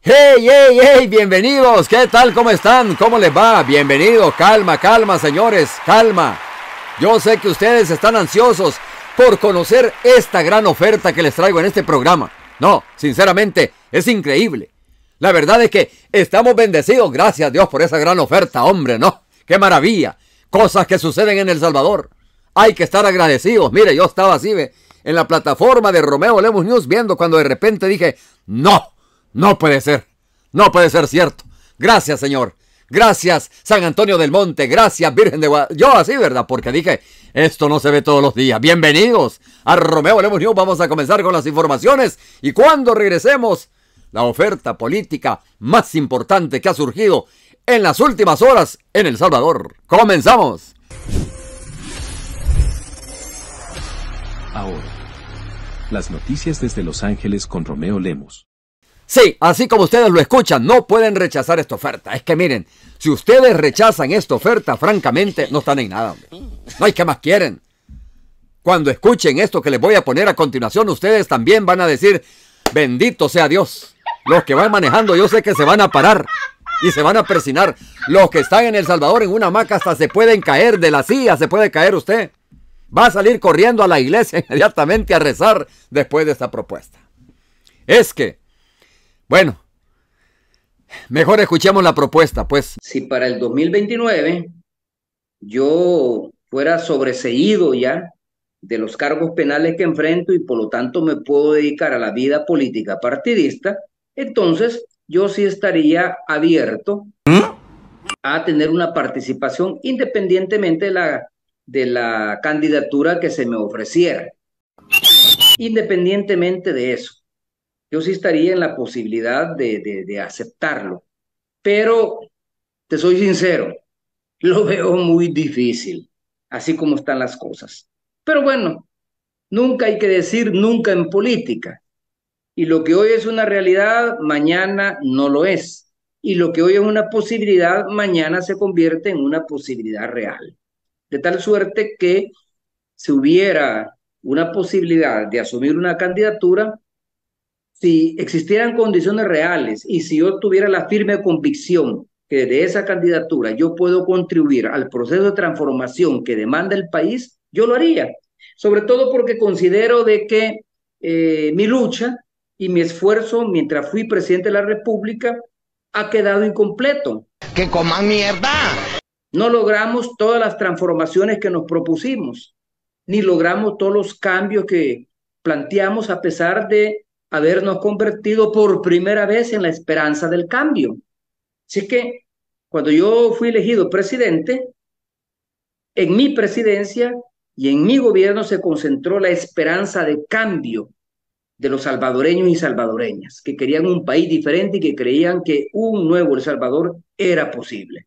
¡Hey, hey, hey! Bienvenidos. ¿Qué tal? ¿Cómo están? ¿Cómo les va? Bienvenido. Calma, calma, señores. Calma. Yo sé que ustedes están ansiosos por conocer esta gran oferta que les traigo en este programa. No, sinceramente, es increíble. La verdad es que estamos bendecidos, gracias a Dios, por esa gran oferta, hombre, ¿no? ¡Qué maravilla! Cosas que suceden en El Salvador. Hay que estar agradecidos. Mire, yo estaba así, ¿ve? en la plataforma de Romeo Lemos News viendo cuando de repente dije, no, no puede ser. No puede ser cierto. Gracias, Señor. Gracias, San Antonio del Monte. Gracias, Virgen de Guadalupe. Yo así, ¿verdad? Porque dije, esto no se ve todos los días. Bienvenidos a Romeo Lemos News. Vamos a comenzar con las informaciones. Y cuando regresemos, la oferta política más importante que ha surgido en las últimas horas en El Salvador. Comenzamos. Ahora, las noticias desde Los Ángeles con Romeo Lemos. Sí, así como ustedes lo escuchan, no pueden rechazar esta oferta. Es que miren, si ustedes rechazan esta oferta, francamente, no están en nada. No hay que más quieren. Cuando escuchen esto que les voy a poner a continuación, ustedes también van a decir, bendito sea Dios. Los que van manejando, yo sé que se van a parar y se van a presinar. Los que están en El Salvador en una maca, hasta se pueden caer de la silla, se puede caer usted. Va a salir corriendo a la iglesia inmediatamente a rezar después de esta propuesta. Es que bueno, mejor escuchemos la propuesta, pues. Si para el 2029 yo fuera sobreseído ya de los cargos penales que enfrento y por lo tanto me puedo dedicar a la vida política partidista, entonces yo sí estaría abierto a tener una participación independientemente de la, de la candidatura que se me ofreciera. Independientemente de eso yo sí estaría en la posibilidad de, aceptarlo. Pero, te soy sincero, lo veo muy difícil, así como están las cosas. Pero bueno, nunca hay que decir nunca en política. Y lo que hoy es una realidad, mañana no lo es. Y lo que hoy es una posibilidad, mañana se convierte en una posibilidad real. De tal suerte que si hubiera una posibilidad de asumir una candidatura, si existieran condiciones reales y si yo tuviera la firme convicción que de esa candidatura yo puedo contribuir al proceso de transformación que demanda el país, yo lo haría. Sobre todo porque considero de que eh, mi lucha y mi esfuerzo mientras fui presidente de la República ha quedado incompleto. ¡Que coman mierda! No logramos todas las transformaciones que nos propusimos, ni logramos todos los cambios que planteamos a pesar de habernos convertido por primera vez en la esperanza del cambio. Así que cuando yo fui elegido presidente, en mi presidencia y en mi gobierno se concentró la esperanza de cambio de los salvadoreños y salvadoreñas, que querían un país diferente y que creían que un nuevo El Salvador era posible.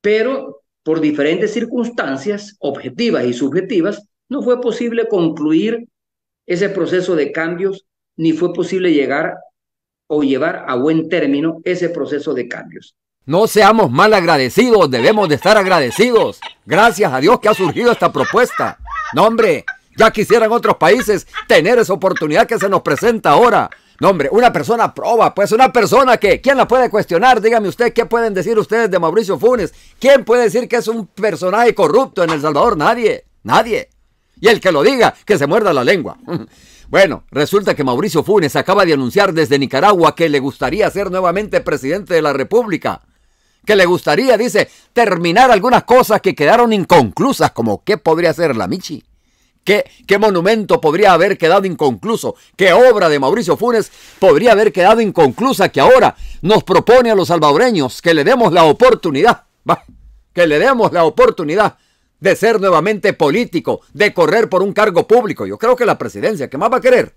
Pero por diferentes circunstancias objetivas y subjetivas, no fue posible concluir ese proceso de cambios ni fue posible llegar o llevar a buen término ese proceso de cambios. No seamos mal agradecidos, debemos de estar agradecidos. Gracias a Dios que ha surgido esta propuesta. No, hombre, ya quisieran otros países tener esa oportunidad que se nos presenta ahora. No, hombre, una persona proba, pues una persona que, ¿quién la puede cuestionar? Dígame usted, ¿qué pueden decir ustedes de Mauricio Funes? ¿Quién puede decir que es un personaje corrupto en El Salvador? Nadie, nadie. Y el que lo diga, que se muerda la lengua. Bueno, resulta que Mauricio Funes acaba de anunciar desde Nicaragua que le gustaría ser nuevamente presidente de la República. Que le gustaría, dice, terminar algunas cosas que quedaron inconclusas, como qué podría ser la Michi. ¿Qué, ¿Qué, monumento podría haber quedado inconcluso? ¿Qué obra de Mauricio Funes podría haber quedado inconclusa que ahora nos propone a los salvadoreños que le demos la oportunidad? Va, que le demos la oportunidad de ser nuevamente político, de correr por un cargo público. Yo creo que la presidencia, ¿qué más va a querer?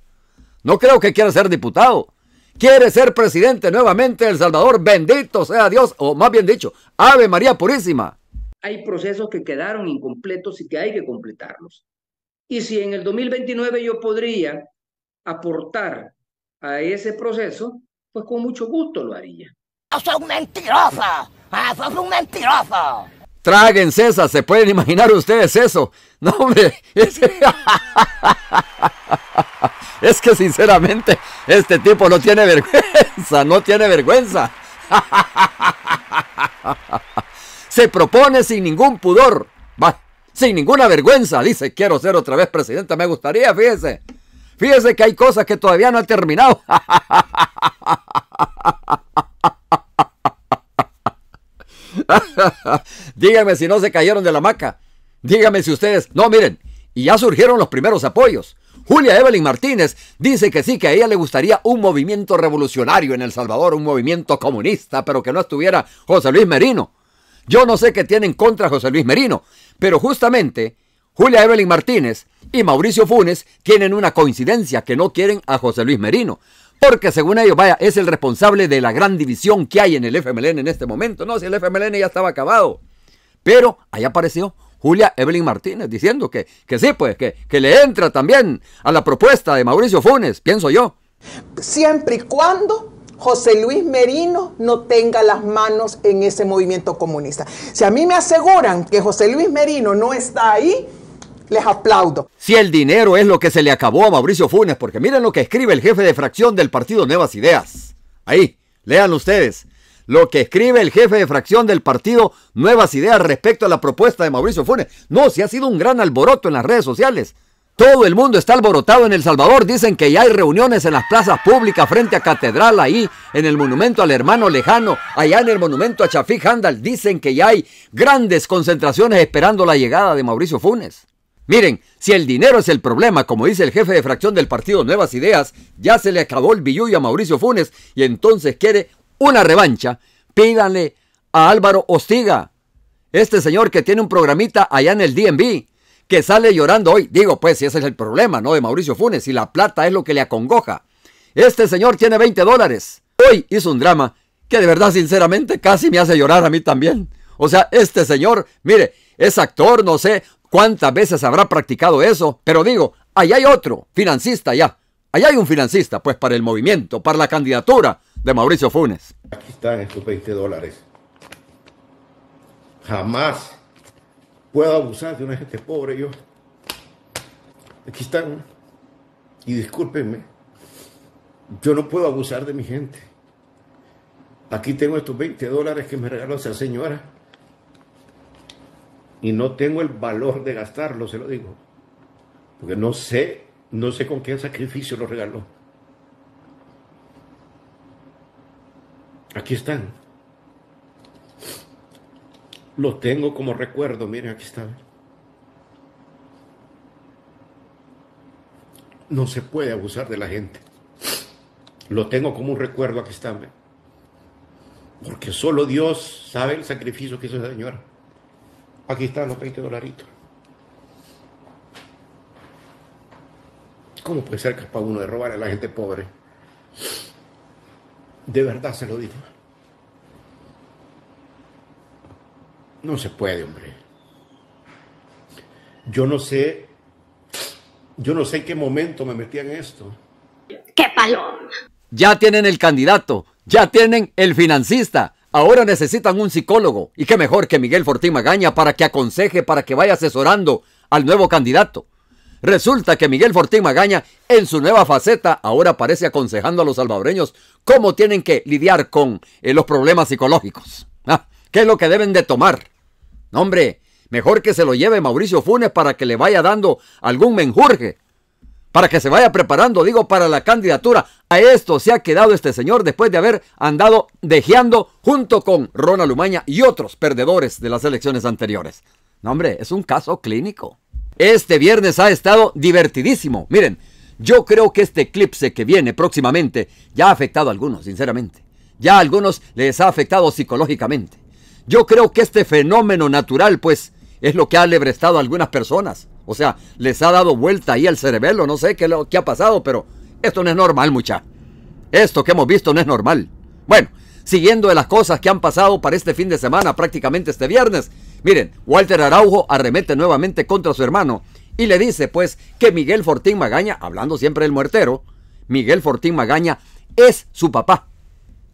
No creo que quiera ser diputado. Quiere ser presidente nuevamente de El Salvador. Bendito sea Dios, o más bien dicho, Ave María Purísima. Hay procesos que quedaron incompletos y que hay que completarlos. Y si en el 2029 yo podría aportar a ese proceso, pues con mucho gusto lo haría. ¡Sos un mentiroso! ¡Ah, ¡Sos un mentiroso! Traguen César, ¿se pueden imaginar ustedes eso? No, hombre. Es... es que sinceramente, este tipo no tiene vergüenza, no tiene vergüenza. Se propone sin ningún pudor, sin ninguna vergüenza. Dice, quiero ser otra vez presidente, me gustaría, fíjese. Fíjese que hay cosas que todavía no ha terminado. Díganme si no se cayeron de la maca. Díganme si ustedes... No, miren, y ya surgieron los primeros apoyos. Julia Evelyn Martínez dice que sí, que a ella le gustaría un movimiento revolucionario en El Salvador, un movimiento comunista, pero que no estuviera José Luis Merino. Yo no sé qué tienen contra José Luis Merino, pero justamente Julia Evelyn Martínez y Mauricio Funes tienen una coincidencia que no quieren a José Luis Merino porque según ellos, vaya, es el responsable de la gran división que hay en el FMLN en este momento. No, si el FMLN ya estaba acabado. Pero ahí apareció Julia Evelyn Martínez diciendo que, que sí, pues, que, que le entra también a la propuesta de Mauricio Funes, pienso yo. Siempre y cuando José Luis Merino no tenga las manos en ese movimiento comunista. Si a mí me aseguran que José Luis Merino no está ahí, les aplaudo. Si el dinero es lo que se le acabó a Mauricio Funes, porque miren lo que escribe el jefe de fracción del partido Nuevas Ideas. Ahí, lean ustedes lo que escribe el jefe de fracción del partido Nuevas Ideas respecto a la propuesta de Mauricio Funes. No, si ha sido un gran alboroto en las redes sociales. Todo el mundo está alborotado en El Salvador. Dicen que ya hay reuniones en las plazas públicas frente a Catedral, ahí, en el monumento al hermano lejano, allá en el monumento a Chafí Handal. Dicen que ya hay grandes concentraciones esperando la llegada de Mauricio Funes. Miren, si el dinero es el problema, como dice el jefe de fracción del partido Nuevas Ideas, ya se le acabó el billuyo a Mauricio Funes y entonces quiere una revancha, pídanle a Álvaro Ostiga, este señor que tiene un programita allá en el DNB, que sale llorando hoy. Digo, pues, si ese es el problema, ¿no? De Mauricio Funes, si la plata es lo que le acongoja. Este señor tiene 20 dólares. Hoy hizo un drama que de verdad, sinceramente, casi me hace llorar a mí también. O sea, este señor, mire, es actor, no sé, ¿Cuántas veces habrá practicado eso? Pero digo, ahí hay otro financista ya. Allá hay un financista, pues, para el movimiento, para la candidatura de Mauricio Funes. Aquí están estos 20 dólares. Jamás puedo abusar de una gente pobre yo. Aquí están. Y discúlpenme, yo no puedo abusar de mi gente. Aquí tengo estos 20 dólares que me regaló esa señora y no tengo el valor de gastarlo, se lo digo. Porque no sé, no sé con qué sacrificio lo regaló. Aquí están. Lo tengo como recuerdo, miren, aquí están. No se puede abusar de la gente. Lo tengo como un recuerdo, aquí están. Porque solo Dios sabe el sacrificio que hizo esa señora. Aquí están los 20 dolaritos. ¿Cómo puede ser capaz uno de robar a la gente pobre? De verdad se lo digo. No se puede, hombre. Yo no sé, yo no sé en qué momento me metí en esto. ¡Qué palo! Ya tienen el candidato, ya tienen el financista Ahora necesitan un psicólogo, y qué mejor que Miguel Fortín Magaña para que aconseje, para que vaya asesorando al nuevo candidato. Resulta que Miguel Fortín Magaña, en su nueva faceta, ahora parece aconsejando a los salvadoreños cómo tienen que lidiar con eh, los problemas psicológicos. Ah, ¿Qué es lo que deben de tomar? hombre, mejor que se lo lleve Mauricio Funes para que le vaya dando algún menjurje para que se vaya preparando, digo, para la candidatura. A esto se ha quedado este señor después de haber andado dejeando junto con Ronald Lumaña y otros perdedores de las elecciones anteriores. No, hombre, es un caso clínico. Este viernes ha estado divertidísimo. Miren, yo creo que este eclipse que viene próximamente ya ha afectado a algunos, sinceramente. Ya a algunos les ha afectado psicológicamente. Yo creo que este fenómeno natural, pues, es lo que ha alebrestado a algunas personas. O sea, les ha dado vuelta ahí al cerebelo, no sé qué, lo, qué ha pasado, pero esto no es normal, mucha. Esto que hemos visto no es normal. Bueno, siguiendo de las cosas que han pasado para este fin de semana, prácticamente este viernes, miren, Walter Araujo arremete nuevamente contra su hermano y le dice pues que Miguel Fortín Magaña, hablando siempre del muertero, Miguel Fortín Magaña es su papá.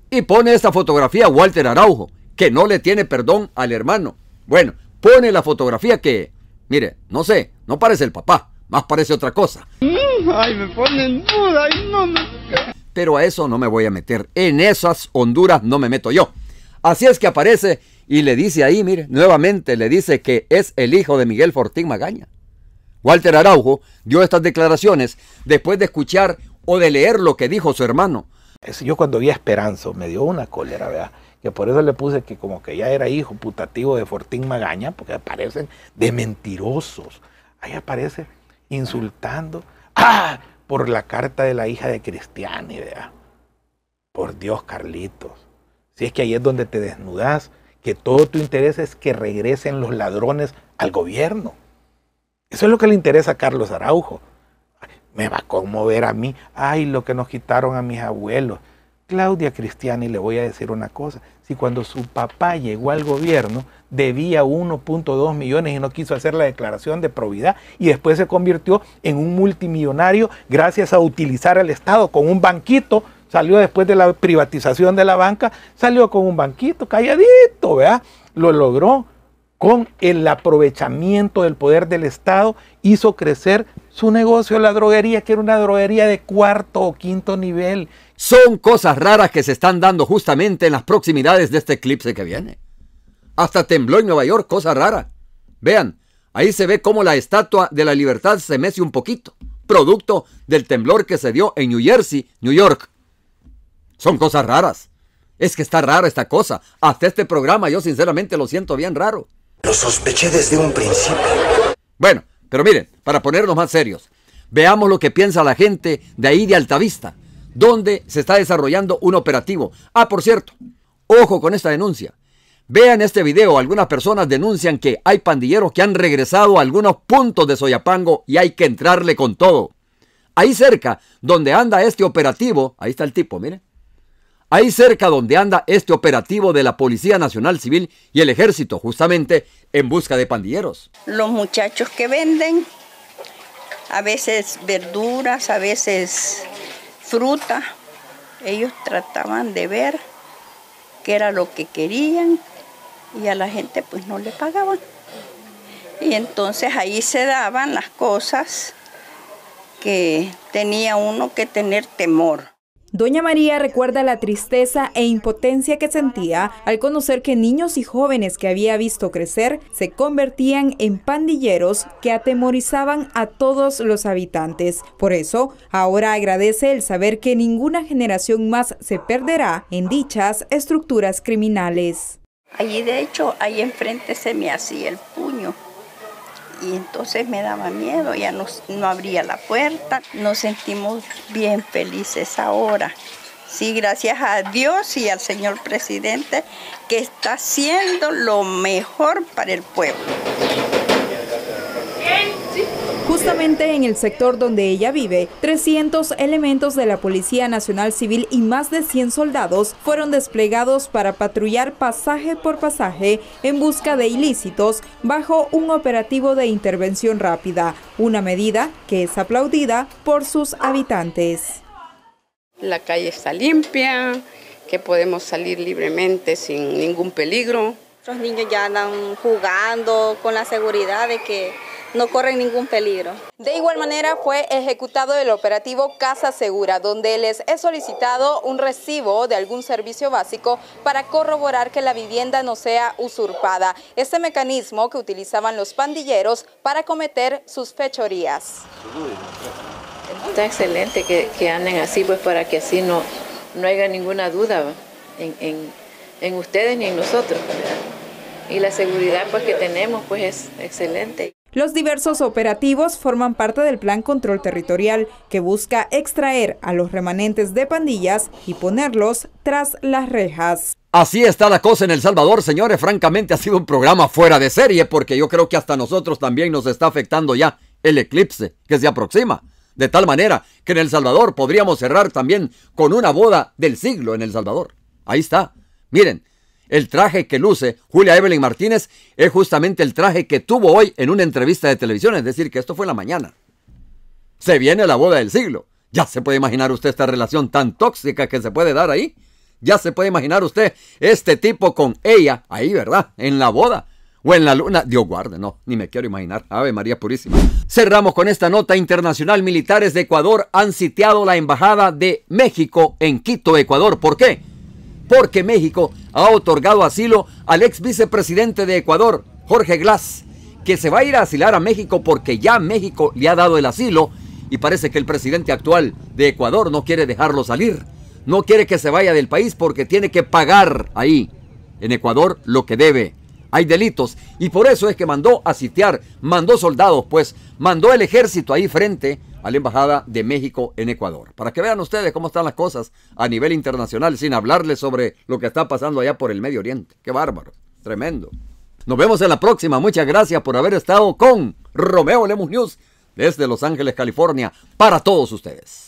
Y pone esta fotografía a Walter Araujo, que no le tiene perdón al hermano. Bueno, pone la fotografía que, mire, no sé, no parece el papá, más parece otra cosa. Mm, ay, me ponen duda, ay, no me... Pero a eso no me voy a meter. En esas Honduras no me meto yo. Así es que aparece y le dice ahí, mire, nuevamente le dice que es el hijo de Miguel Fortín Magaña. Walter Araujo dio estas declaraciones después de escuchar o de leer lo que dijo su hermano. Yo cuando vi a Esperanzo me dio una cólera, ¿verdad? Que por eso le puse que como que ya era hijo putativo de Fortín Magaña, porque parecen de mentirosos. Ahí aparece insultando. ¡Ah! Por la carta de la hija de Cristiani, Por Dios, Carlitos. Si es que ahí es donde te desnudas, que todo tu interés es que regresen los ladrones al gobierno. Eso es lo que le interesa a Carlos Araujo. Me va a conmover a mí. Ay, lo que nos quitaron a mis abuelos. Claudia Cristiani, le voy a decir una cosa, si cuando su papá llegó al gobierno debía 1.2 millones y no quiso hacer la declaración de probidad y después se convirtió en un multimillonario gracias a utilizar al Estado con un banquito, salió después de la privatización de la banca, salió con un banquito calladito, ¿verdad? Lo logró con el aprovechamiento del poder del Estado, hizo crecer su negocio, la droguería, que era una droguería de cuarto o quinto nivel, son cosas raras que se están dando justamente en las proximidades de este eclipse que viene. Hasta tembló en Nueva York, cosa rara. Vean, ahí se ve cómo la estatua de la libertad se mece un poquito, producto del temblor que se dio en New Jersey, New York. Son cosas raras. Es que está rara esta cosa. Hasta este programa yo sinceramente lo siento bien raro. Lo sospeché desde un principio. Bueno, pero miren, para ponernos más serios, veamos lo que piensa la gente de ahí de Altavista donde se está desarrollando un operativo. Ah, por cierto, ojo con esta denuncia. Vean este video, algunas personas denuncian que hay pandilleros que han regresado a algunos puntos de Soyapango y hay que entrarle con todo. Ahí cerca, donde anda este operativo, ahí está el tipo, miren. Ahí cerca donde anda este operativo de la Policía Nacional Civil y el Ejército, justamente en busca de pandilleros. Los muchachos que venden, a veces verduras, a veces fruta. Ellos trataban de ver qué era lo que querían y a la gente pues no le pagaban. Y entonces ahí se daban las cosas que tenía uno que tener temor. Doña María recuerda la tristeza e impotencia que sentía al conocer que niños y jóvenes que había visto crecer se convertían en pandilleros que atemorizaban a todos los habitantes. Por eso, ahora agradece el saber que ninguna generación más se perderá en dichas estructuras criminales. Allí, de hecho, ahí enfrente se me hacía el puño y entonces me daba miedo, ya no, no abría la puerta. Nos sentimos bien felices ahora. Sí, gracias a Dios y al señor presidente que está haciendo lo mejor para el pueblo. Justamente en el sector donde ella vive, 300 elementos de la Policía Nacional Civil y más de 100 soldados fueron desplegados para patrullar pasaje por pasaje en busca de ilícitos bajo un operativo de intervención rápida, una medida que es aplaudida por sus habitantes. La calle está limpia, que podemos salir libremente sin ningún peligro. Los niños ya andan jugando con la seguridad de que no corren ningún peligro. De igual manera fue ejecutado el operativo Casa Segura, donde les he solicitado un recibo de algún servicio básico para corroborar que la vivienda no sea usurpada, este mecanismo que utilizaban los pandilleros para cometer sus fechorías. Está excelente que, anden así, pues para que así no, no haya ninguna duda en, ustedes ni en nosotros. y la seguridad pues que tenemos pues es excelente. Los diversos operativos forman parte del Plan Control Territorial, que busca extraer a los remanentes de pandillas y ponerlos tras las rejas. Así está la cosa en El Salvador, señores. Francamente ha sido un programa fuera de serie porque yo creo que hasta nosotros también nos está afectando ya el eclipse que se aproxima. De tal manera que en El Salvador podríamos cerrar también con una boda del siglo en El Salvador. Ahí está. Miren, el traje que luce Julia Evelyn Martínez es justamente el traje que tuvo hoy en una entrevista de televisión, es decir, que esto fue la mañana. Se viene la boda del siglo. Ya se puede imaginar usted esta relación tan tóxica que se puede dar ahí. Ya se puede imaginar usted este tipo con ella ahí, ¿verdad? En la boda o en la luna. Dios guarde, no, ni me quiero imaginar. Ave María Purísima. Cerramos con esta nota internacional. Militares de Ecuador han sitiado la embajada de México en Quito, Ecuador. ¿Por qué? porque México ha otorgado asilo al ex vicepresidente de Ecuador, Jorge Glass, que se va a ir a asilar a México porque ya México le ha dado el asilo y parece que el presidente actual de Ecuador no quiere dejarlo salir, no quiere que se vaya del país porque tiene que pagar ahí, en Ecuador, lo que debe. Hay delitos y por eso es que mandó a sitiar, mandó soldados, pues mandó el ejército ahí frente a la Embajada de México en Ecuador. Para que vean ustedes cómo están las cosas a nivel internacional, sin hablarles sobre lo que está pasando allá por el Medio Oriente. Qué bárbaro, tremendo. Nos vemos en la próxima. Muchas gracias por haber estado con Romeo Lemus News desde Los Ángeles, California, para todos ustedes.